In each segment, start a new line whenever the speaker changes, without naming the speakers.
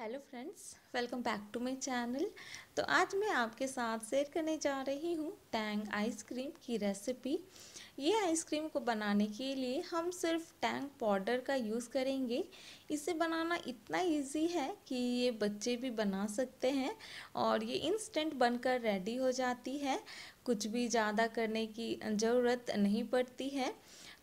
hello friends welcome back to my channel तो आज मैं आपके साथ शेयर करने जा रही हूँ टैंग आइसक्रीम की रेसिपी ये आइसक्रीम को बनाने के लिए हम सिर्फ टैंग पाउडर का यूज़ करेंगे इसे बनाना इतना इजी है कि ये बच्चे भी बना सकते हैं और ये इंस्टेंट बनकर रेडी हो जाती है कुछ भी ज़्यादा करने की ज़रूरत नहीं पड़ती है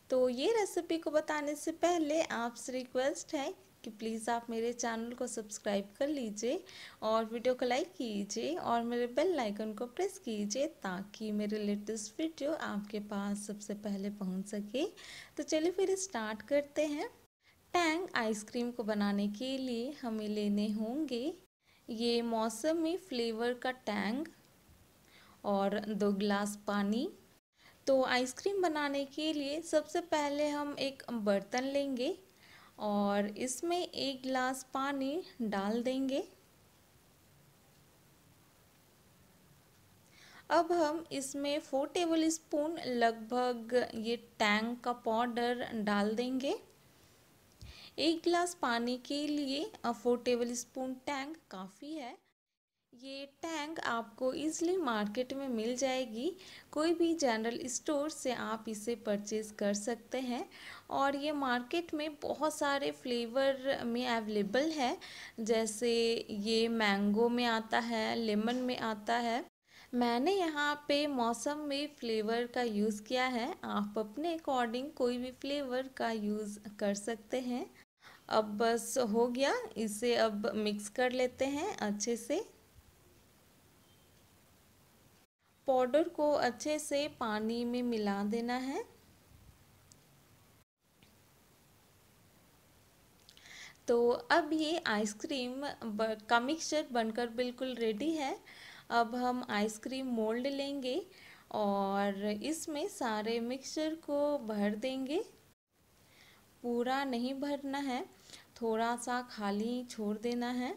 तो ये रेसिपी को बताने से पहले आपसे रिक्वेस्ट है कि प्लीज़ आप मेरे चैनल को सब्सक्राइब कर लीजिए और वीडियो को लाइक कीजिए और मेरे बेल आइकन को प्रेस कीजिए ताकि मेरे लेटेस्ट वीडियो आपके पास सबसे पहले पहुंच सके तो चलिए फिर स्टार्ट करते हैं टैंग आइसक्रीम को बनाने के लिए हमें लेने होंगे ये मौसम में फ्लेवर का टैंग और दो गिलास पानी तो आइसक्रीम बनाने के लिए सबसे पहले हम एक बर्तन लेंगे और इसमें एक गिलास पानी डाल देंगे अब हम इसमें फोर टेबल स्पून लगभग ये टैंग का पाउडर डाल देंगे एक गिलास पानी के लिए फोर टेबल स्पून टैंग काफ़ी है ये टैंक आपको इजली मार्केट में मिल जाएगी कोई भी जनरल स्टोर से आप इसे परचेज़ कर सकते हैं और ये मार्केट में बहुत सारे फ्लेवर में अवेलेबल है जैसे ये मैंगो में आता है लेमन में आता है मैंने यहाँ पे मौसम में फ्लेवर का यूज़ किया है आप अपने अकॉर्डिंग कोई भी फ्लेवर का यूज़ कर सकते हैं अब बस हो गया इसे अब मिक्स कर लेते हैं अच्छे से पाउडर को अच्छे से पानी में मिला देना है तो अब ये आइसक्रीम का मिक्सचर बनकर बिल्कुल रेडी है अब हम आइसक्रीम मोल्ड लेंगे और इसमें सारे मिक्सचर को भर देंगे पूरा नहीं भरना है थोड़ा सा खाली छोड़ देना है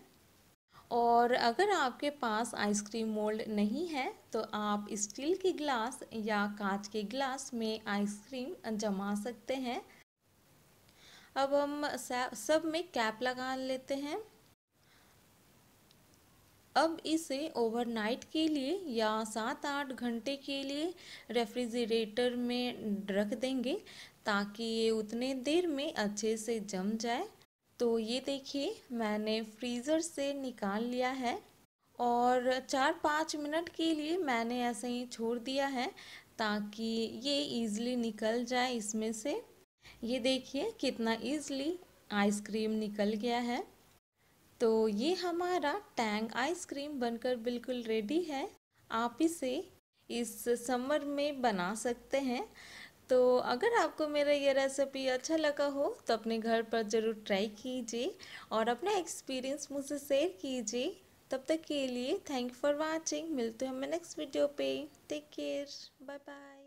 और अगर आपके पास आइसक्रीम मोल्ड नहीं है तो आप स्टील के गिलास या कांच के गिलास में आइसक्रीम जमा सकते हैं अब हम सब में कैप लगा लेते हैं अब इसे ओवरनाइट के लिए या सात आठ घंटे के लिए रेफ्रिजरेटर में रख देंगे ताकि ये उतने देर में अच्छे से जम जाए तो ये देखिए मैंने फ्रीज़र से निकाल लिया है और चार पाँच मिनट के लिए मैंने ऐसे ही छोड़ दिया है ताकि ये ईज़िली निकल जाए इसमें से ये देखिए कितना ईज़िली आइसक्रीम निकल गया है तो ये हमारा टैंग आइसक्रीम बनकर बिल्कुल रेडी है आप इसे इस समर में बना सकते हैं तो अगर आपको मेरा ये रेसिपी अच्छा लगा हो तो अपने घर पर ज़रूर ट्राई कीजिए और अपना एक्सपीरियंस मुझसे शेयर कीजिए तब तक के लिए थैंक फॉर वाचिंग मिलते हैं हमें नेक्स्ट वीडियो पे टेक केयर बाय बाय